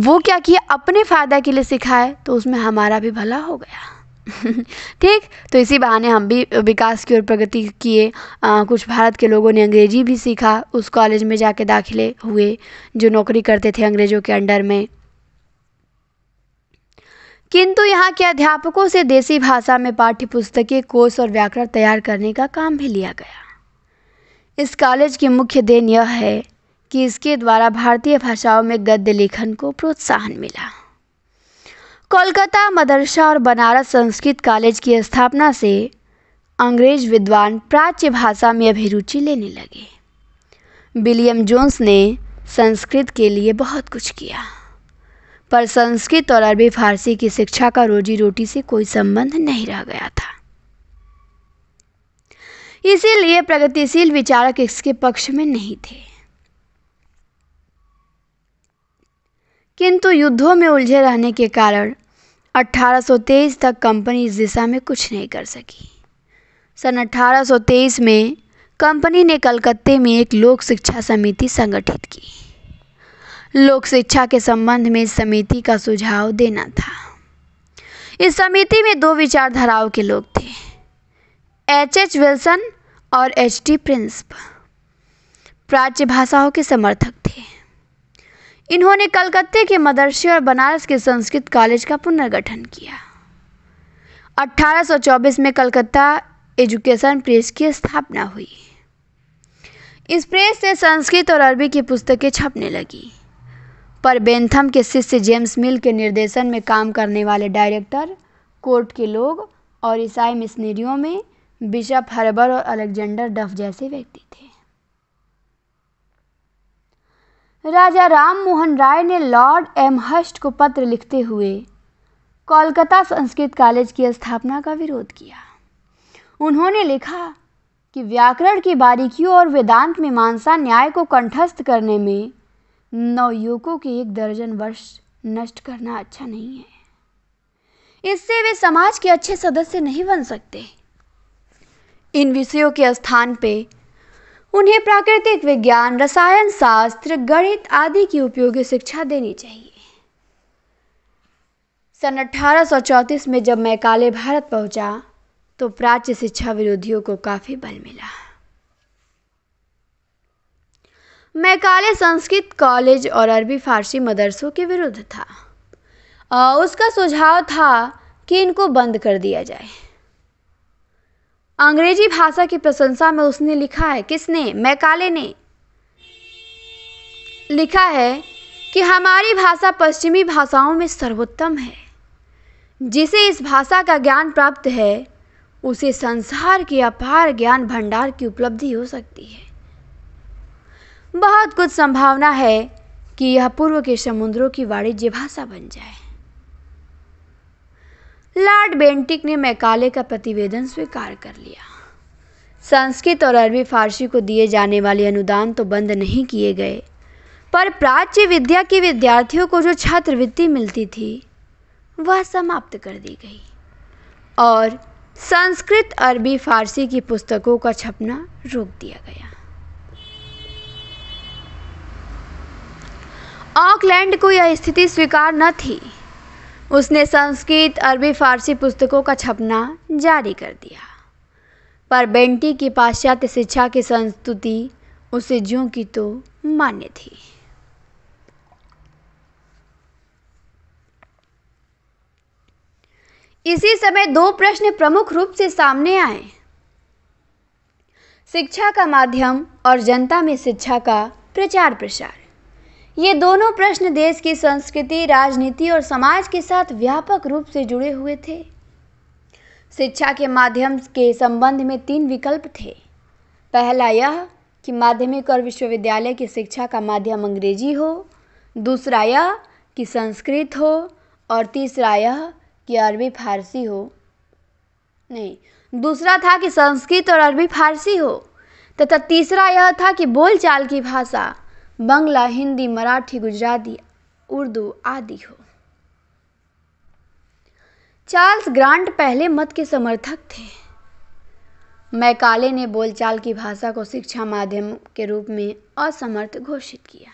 वो क्या किया अपने फ़ायदा के लिए सिखाए तो उसमें हमारा भी भला हो गया [LAUGHS] ठीक तो इसी बहाने हम भी विकास की ओर प्रगति किए कुछ भारत के लोगों ने अंग्रेजी भी सीखा उस कॉलेज में जाके दाखिले हुए जो नौकरी करते थे अंग्रेज़ों के अंडर में किंतु यहाँ के अध्यापकों से देसी भाषा में पाठ्य पुस्तकें कोर्स और व्याकरण तैयार करने का काम भी लिया गया इस कॉलेज की मुख्य देन यह है कि इसके द्वारा भारतीय भाषाओं में गद्य लेखन को प्रोत्साहन मिला कोलकाता मदरसा और बनारस संस्कृत कॉलेज की स्थापना से अंग्रेज विद्वान प्राच्य भाषा में अभिरुचि लेने लगे विलियम जोन्स ने संस्कृत के लिए बहुत कुछ किया पर संस्कृत और अरबी फारसी की शिक्षा का रोजी रोटी से कोई संबंध नहीं रह गया था इसीलिए प्रगतिशील विचारक इसके पक्ष में नहीं थे किंतु युद्धों में उलझे रहने के कारण 1823 तक कंपनी इस दिशा में कुछ नहीं कर सकी सन 1823 में कंपनी ने कलकत्ते में एक लोक शिक्षा समिति संगठित की लोक शिक्षा के संबंध में समिति का सुझाव देना था इस समिति में दो विचारधाराओं के लोग थे एच एच विल्सन और एच टी प्रिंस प्राच्य भाषाओं के समर्थक थे इन्होंने कलकत्ते के मदरसे और बनारस के संस्कृत कॉलेज का पुनर्गठन किया 1824 में कलकत्ता एजुकेशन प्रेस की स्थापना हुई इस प्रेस से संस्कृत और अरबी की पुस्तकें छपने लगी पर बेंथम के शिष्य जेम्स मिल के निर्देशन में काम करने वाले डायरेक्टर कोर्ट के लोग और ईसाई मिशनरियों में बिशप हर्बर और अलेक्जेंडर डफ जैसे व्यक्ति थे राजा राम मोहन राय ने लॉर्ड हस्ट को पत्र लिखते हुए कोलकाता संस्कृत कॉलेज की स्थापना का विरोध किया उन्होंने लिखा कि व्याकरण की बारीकियों और वेदांत में मानसा न्याय को कंठस्थ करने में नवयुवकों के एक दर्जन वर्ष नष्ट करना अच्छा नहीं है इससे वे समाज के अच्छे सदस्य नहीं बन सकते इन विषयों के स्थान पे उन्हें प्राकृतिक विज्ञान रसायन शास्त्र गणित आदि की उपयोगी शिक्षा देनी चाहिए सन अठारह में जब मैं काले भारत पहुंचा तो प्राच्य शिक्षा विरोधियों को काफी बल मिला मैं काले संस्कृत कॉलेज और अरबी फारसी मदरसों के विरुद्ध था उसका सुझाव था कि इनको बंद कर दिया जाए अंग्रेजी भाषा की प्रशंसा में उसने लिखा है किसने मैकाले ने लिखा है कि हमारी भाषा पश्चिमी भाषाओं में सर्वोत्तम है जिसे इस भाषा का ज्ञान प्राप्त है उसे संसार के अपार ज्ञान भंडार की उपलब्धि हो सकती है बहुत कुछ संभावना है कि यह पूर्व के समुद्रों की वाणिज्य भाषा बन जाए लॉर्ड बेंटिक ने मैकाले का प्रतिवेदन स्वीकार कर लिया संस्कृत और अरबी फारसी को दिए जाने वाले अनुदान तो बंद नहीं किए गए पर प्राच्य विद्या के विद्यार्थियों को जो छात्रवृत्ति मिलती थी वह समाप्त कर दी गई और संस्कृत अरबी फारसी की पुस्तकों का छपना रोक दिया गया ऑकलैंड को यह स्थिति स्वीकार न थी उसने संस्कृत अरबी फारसी पुस्तकों का छपना जारी कर दिया पर बेंटी की पाश्चात्य शिक्षा की संस्तुति उसे ज्यों की तो मान्य थी इसी समय दो प्रश्न प्रमुख रूप से सामने आए शिक्षा का माध्यम और जनता में शिक्षा का प्रचार प्रसार ये दोनों प्रश्न देश की संस्कृति राजनीति और समाज के साथ व्यापक रूप से जुड़े हुए थे शिक्षा के माध्यम के संबंध में तीन विकल्प थे पहला यह कि माध्यमिक और विश्वविद्यालय की शिक्षा का माध्यम अंग्रेजी हो दूसरा यह कि संस्कृत हो और तीसरा यह कि अरबी फारसी हो नहीं दूसरा था कि संस्कृत और अरबी फारसी हो तथा तीसरा यह था कि बोलचाल की भाषा बंगला हिंदी मराठी गुजराती उर्दू आदि हो चार्ल्स ग्रांट पहले मत के समर्थक थे मैकाले ने बोलचाल की भाषा को शिक्षा माध्यम के रूप में असमर्थ घोषित किया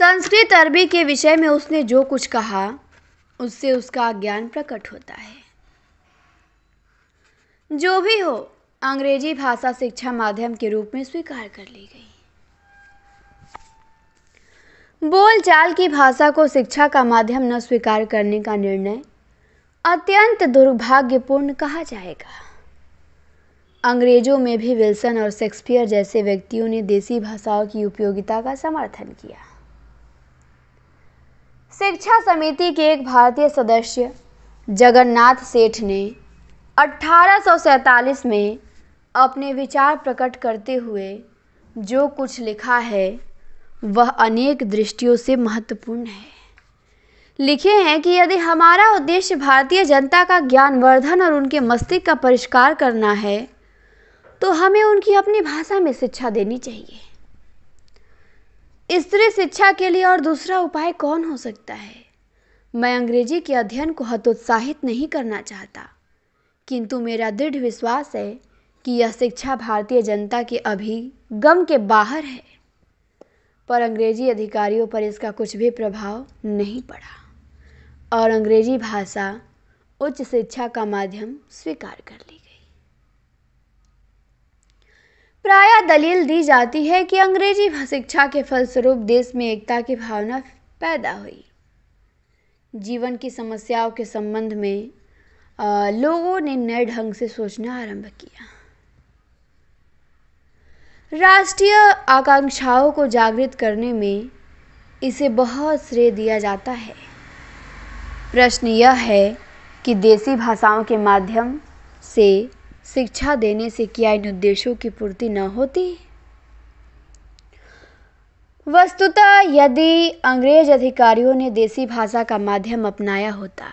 संस्कृत अरबी के विषय में उसने जो कुछ कहा उससे उसका ज्ञान प्रकट होता है जो भी हो अंग्रेजी भाषा शिक्षा माध्यम के रूप में स्वीकार कर ली गई बोलचाल की भाषा को शिक्षा का माध्यम न स्वीकार करने का निर्णय अत्यंत दुर्भाग्यपूर्ण कहा जाएगा अंग्रेजों में भी विल्सन और शेक्सपियर जैसे व्यक्तियों ने देसी भाषाओं की उपयोगिता का समर्थन किया शिक्षा समिति के एक भारतीय सदस्य जगन्नाथ सेठ ने 1847 में अपने विचार प्रकट करते हुए जो कुछ लिखा है वह अनेक दृष्टियों से महत्वपूर्ण है लिखे हैं कि यदि हमारा उद्देश्य भारतीय जनता का ज्ञानवर्धन और उनके मस्तिष्क का परिष्कार करना है तो हमें उनकी अपनी भाषा में शिक्षा देनी चाहिए स्त्री शिक्षा के लिए और दूसरा उपाय कौन हो सकता है मैं अंग्रेजी के अध्ययन को हतोत्साहित नहीं करना चाहता किंतु मेरा दृढ़ विश्वास है कि यह शिक्षा भारतीय जनता के अभी गम के बाहर है पर अंग्रेजी अधिकारियों पर इसका कुछ भी प्रभाव नहीं पड़ा और अंग्रेजी भाषा उच्च शिक्षा का माध्यम स्वीकार कर ली गई प्राय दलील दी जाती है कि अंग्रेजी शिक्षा के फलस्वरूप देश में एकता की भावना पैदा हुई जीवन की समस्याओं के संबंध में लोगों ने नए ढंग से सोचना आरंभ किया राष्ट्रीय आकांक्षाओं को जागृत करने में इसे बहुत श्रेय दिया जाता है प्रश्न यह है कि देसी भाषाओं के माध्यम से शिक्षा देने से क्या इन उद्देश्यों की पूर्ति न होती वस्तुतः यदि अंग्रेज अधिकारियों ने देसी भाषा का माध्यम अपनाया होता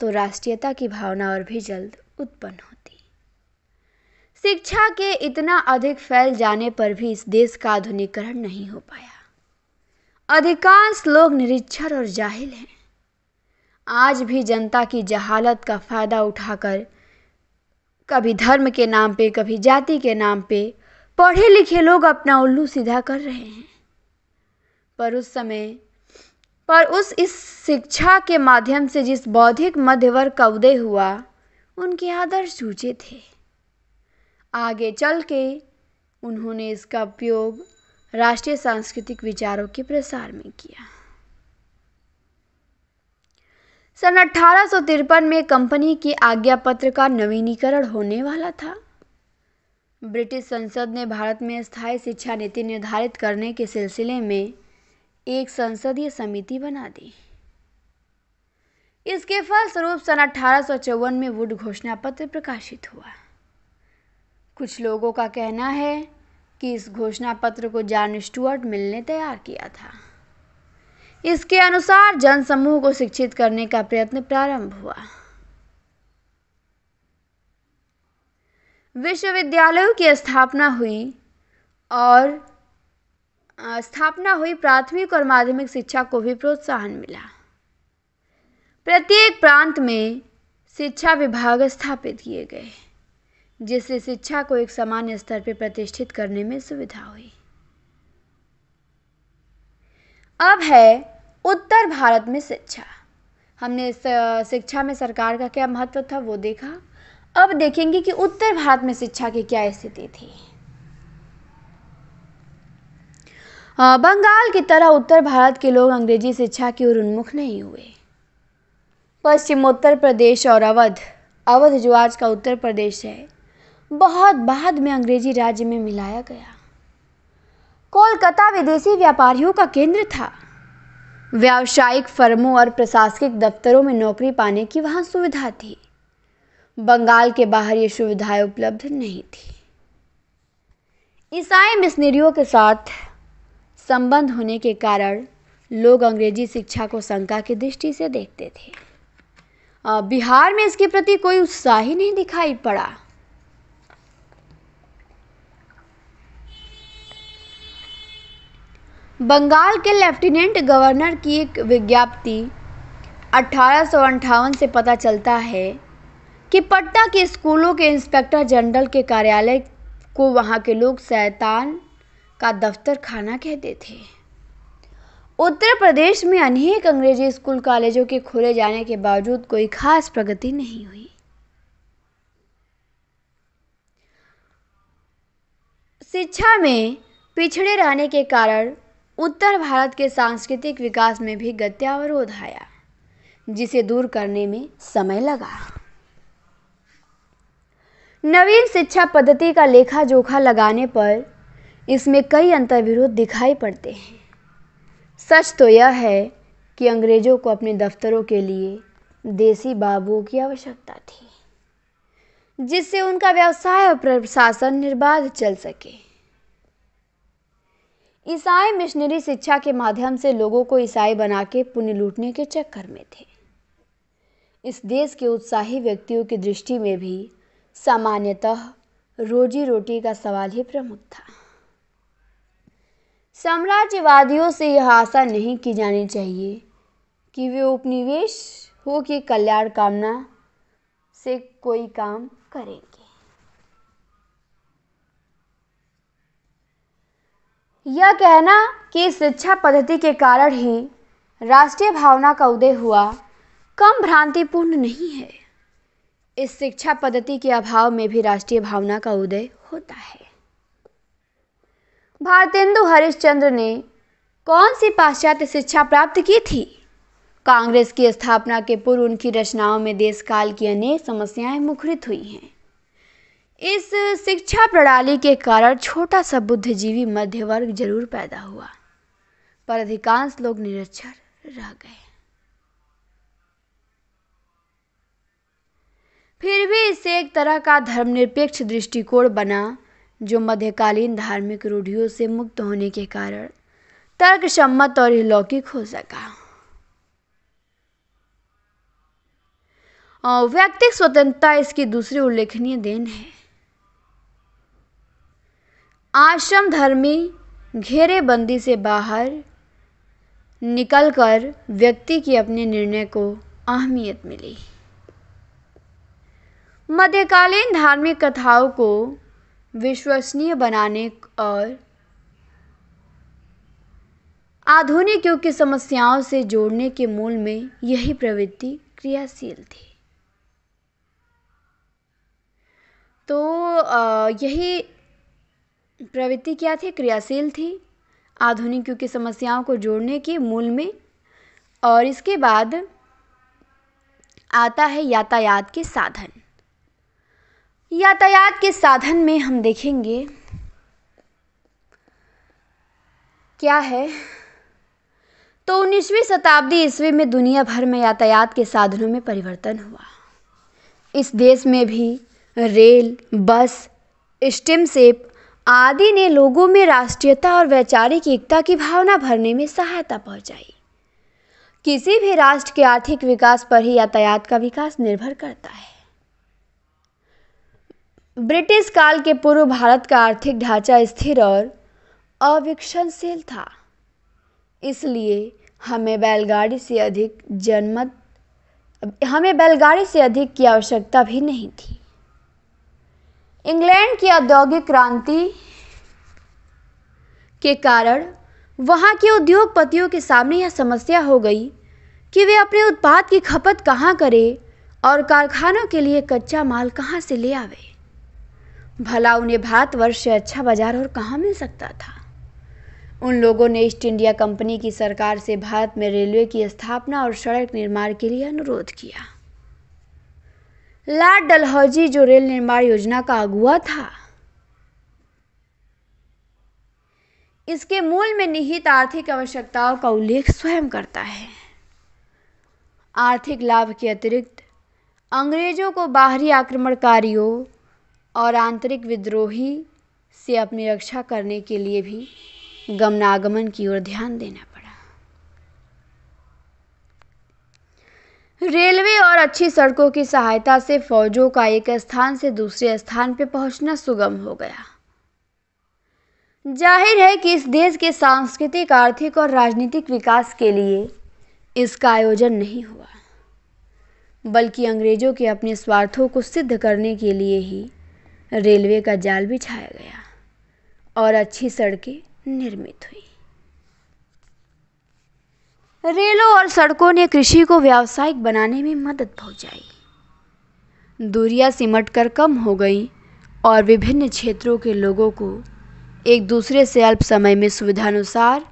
तो राष्ट्रीयता की भावना और भी जल्द उत्पन्न होती शिक्षा के इतना अधिक फैल जाने पर भी इस देश का आधुनिकरण नहीं हो पाया अधिकांश लोग निरीक्षर और जाहिल हैं आज भी जनता की जहालत का फ़ायदा उठाकर कभी धर्म के नाम पे कभी जाति के नाम पे पढ़े लिखे लोग अपना उल्लू सीधा कर रहे हैं पर उस समय पर उस इस शिक्षा के माध्यम से जिस बौद्धिक मध्यवर्ग का उदय हुआ उनके आदर्श सूचे थे आगे चल के उन्होंने इसका उपयोग राष्ट्रीय सांस्कृतिक विचारों के प्रसार में किया सन अठारह में कंपनी के आज्ञा पत्र का नवीनीकरण होने वाला था ब्रिटिश संसद ने भारत में स्थायी शिक्षा नीति निर्धारित करने के सिलसिले में एक संसदीय समिति बना दी इसके फलस्वरूप सन अठारह में वुड घोषणा पत्र प्रकाशित हुआ कुछ लोगों का कहना है कि इस घोषणा पत्र को जॉन स्टुअर्ट मिल ने तैयार किया था इसके अनुसार जनसमूह को शिक्षित करने का प्रयत्न प्रारंभ हुआ विश्वविद्यालयों की स्थापना हुई और स्थापना हुई प्राथमिक और माध्यमिक शिक्षा को भी प्रोत्साहन मिला प्रत्येक प्रांत में शिक्षा विभाग स्थापित किए गए जिससे शिक्षा को एक सामान्य स्तर पर प्रतिष्ठित करने में सुविधा हुई अब है उत्तर भारत में शिक्षा हमने शिक्षा में सरकार का क्या महत्व था वो देखा अब देखेंगे कि उत्तर भारत में शिक्षा की क्या स्थिति थी बंगाल की तरह उत्तर भारत के लोग अंग्रेजी शिक्षा की ओर उन्मुख नहीं हुए पश्चिमोत्तर प्रदेश और अवध अवध जो आज का उत्तर प्रदेश है बहुत बाद में अंग्रेजी राज्य में मिलाया गया कोलकाता विदेशी व्यापारियों का केंद्र था व्यावसायिक फर्मों और प्रशासनिक दफ्तरों में नौकरी पाने की वहाँ सुविधा थी बंगाल के बाहर ये सुविधाएं उपलब्ध नहीं थी ईसाई मिशनरियों के साथ संबंध होने के कारण लोग अंग्रेजी शिक्षा को शंका की दृष्टि से देखते थे बिहार में इसके प्रति कोई उत्साह ही नहीं दिखाई पड़ा बंगाल के लेफ्टिनेंट गवर्नर की एक विज्ञप्ति अठारह से पता चलता है कि पटना के स्कूलों के इंस्पेक्टर जनरल के कार्यालय को वहाँ के लोग सैतान का दफ्तर खाना कहते थे उत्तर प्रदेश में अनेक अंग्रेजी स्कूल कॉलेजों के खोले जाने के बावजूद कोई खास प्रगति नहीं हुई शिक्षा में पिछड़े रहने के कारण उत्तर भारत के सांस्कृतिक विकास में भी गत्यावरोध आया जिसे दूर करने में समय लगा नवीन शिक्षा पद्धति का लेखा जोखा लगाने पर इसमें कई अंतर्विरोध दिखाई पड़ते हैं सच तो यह है कि अंग्रेज़ों को अपने दफ्तरों के लिए देसी बाबुओं की आवश्यकता थी जिससे उनका व्यवसाय और प्रशासन निर्बाध चल सके ईसाई मिशनरी शिक्षा के माध्यम से लोगों को ईसाई बना के पुण्य लूटने के चक्कर में थे इस देश के उत्साही व्यक्तियों की दृष्टि में भी सामान्यतः रोजी रोटी का सवाल ही प्रमुख था साम्राज्यवादियों से यह आशा नहीं की जानी चाहिए कि वे उपनिवेश हो के कल्याण कामना से कोई काम करेंगे यह कहना कि शिक्षा पद्धति के कारण ही राष्ट्रीय भावना का उदय हुआ कम भ्रांतिपूर्ण नहीं है इस शिक्षा पद्धति के अभाव में भी राष्ट्रीय भावना का उदय होता है भारतेंदु हरिश्चंद्र ने कौन सी पाश्चात्य शिक्षा प्राप्त की थी कांग्रेस की स्थापना के पूर्व उनकी रचनाओं में देशकाल की अनेक समस्याएं मुखरित हुई हैं इस शिक्षा प्रणाली के कारण छोटा सा बुद्धिजीवी मध्य वर्ग जरूर पैदा हुआ पर अधिकांश लोग निरक्षर रह गए फिर भी इसे एक तरह का धर्मनिरपेक्ष दृष्टिकोण बना जो मध्यकालीन धार्मिक रूढ़ियों से मुक्त होने के कारण तर्क सम्मत और अलौकिक हो सका व्यक्तिक स्वतंत्रता इसकी दूसरी उल्लेखनीय देन है आश्रम धर्मी घेरेबंदी से बाहर निकलकर व्यक्ति की अपने निर्णय को अहमियत मिली मध्यकालीन धार्मिक कथाओं को विश्वसनीय बनाने और आधुनिक युग की समस्याओं से जोड़ने के मूल में यही प्रवृत्ति क्रियाशील थी तो यही प्रवृत्ति क्या थी क्रियाशील थी आधुनिक युग की समस्याओं को जोड़ने के मूल में और इसके बाद आता है यातायात के साधन यातायात के साधन में हम देखेंगे क्या है तो 19वीं शताब्दी ईस्वी में दुनिया भर में यातायात के साधनों में परिवर्तन हुआ इस देश में भी रेल बस सेप आदि ने लोगों में राष्ट्रीयता और वैचारिक एकता की भावना भरने में सहायता पहुंचाई किसी भी राष्ट्र के आर्थिक विकास पर ही यातायात का विकास निर्भर करता है ब्रिटिश काल के पूर्व भारत का आर्थिक ढांचा स्थिर और अविक्षणशील था इसलिए हमें बैलगाड़ी से अधिक जनमत हमें बैलगाड़ी से अधिक की आवश्यकता भी नहीं थी इंग्लैंड की औद्योगिक क्रांति के कारण वहाँ के उद्योगपतियों के सामने यह समस्या हो गई कि वे अपने उत्पाद की खपत कहाँ करें और कारखानों के लिए कच्चा माल कहाँ से ले आवे भला उन्हें भारतवर्ष से अच्छा बाजार और कहाँ मिल सकता था उन लोगों ने ईस्ट इंडिया कंपनी की सरकार से भारत में रेलवे की स्थापना और सड़क निर्माण के लिए अनुरोध किया लॉर्ड डलहौजी जो रेल निर्माण योजना का अगुआ था इसके मूल में निहित आर्थिक आवश्यकताओं का उल्लेख स्वयं करता है आर्थिक लाभ के अतिरिक्त अंग्रेजों को बाहरी आक्रमणकारियों और आंतरिक विद्रोही से अपनी रक्षा करने के लिए भी गमनागमन की ओर ध्यान देना पड़ा रेलवे और अच्छी सड़कों की सहायता से फौजों का एक स्थान से दूसरे स्थान पर पहुंचना सुगम हो गया जाहिर है कि इस देश के सांस्कृतिक आर्थिक और राजनीतिक विकास के लिए इसका आयोजन नहीं हुआ बल्कि अंग्रेजों के अपने स्वार्थों को सिद्ध करने के लिए ही रेलवे का जाल बिछाया गया और अच्छी सड़कें निर्मित हुई रेलों और सड़कों ने कृषि को व्यावसायिक बनाने में मदद पहुंचाई दूरियां सिमट कर कम हो गई और विभिन्न क्षेत्रों के लोगों को एक दूसरे से अल्प समय में सुविधानुसार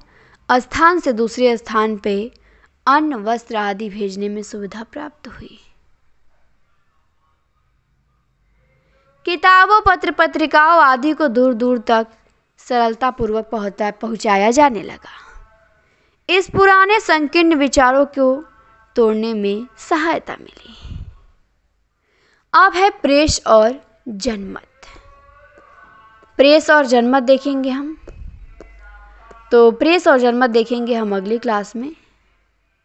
स्थान से दूसरे स्थान पर अन्न वस्त्र आदि भेजने में सुविधा प्राप्त हुई किताबों पत्र पत्रिकाओं आदि को दूर दूर तक सरलतापूर्वक पहुँचा पहुँचाया जाने लगा इस पुराने संकीर्ण विचारों को तोड़ने में सहायता मिली अब है प्रेस और जनमत प्रेस और जनमत देखेंगे हम तो प्रेस और जनमत देखेंगे हम अगली क्लास में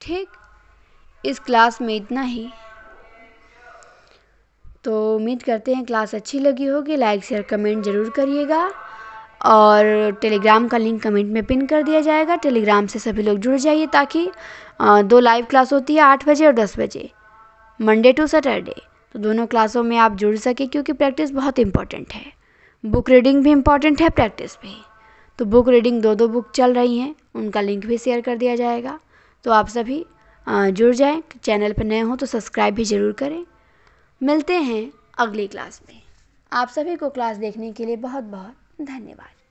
ठीक इस क्लास में इतना ही तो उम्मीद करते हैं क्लास अच्छी लगी होगी लाइक शेयर कमेंट ज़रूर करिएगा और टेलीग्राम का लिंक कमेंट में पिन कर दिया जाएगा टेलीग्राम से सभी लोग जुड़ जाइए ताकि दो लाइव क्लास होती है आठ बजे और दस बजे मंडे टू सैटरडे तो दोनों क्लासों में आप जुड़ सकें क्योंकि प्रैक्टिस बहुत इम्पॉर्टेंट है बुक रीडिंग भी इम्पॉर्टेंट है प्रैक्टिस भी तो बुक रीडिंग दो दो बुक चल रही हैं उनका लिंक भी शेयर कर दिया जाएगा तो आप सभी जुड़ जाएँ चैनल पर नए हों तो सब्सक्राइब भी ज़रूर करें मिलते हैं अगली क्लास में आप सभी को क्लास देखने के लिए बहुत बहुत धन्यवाद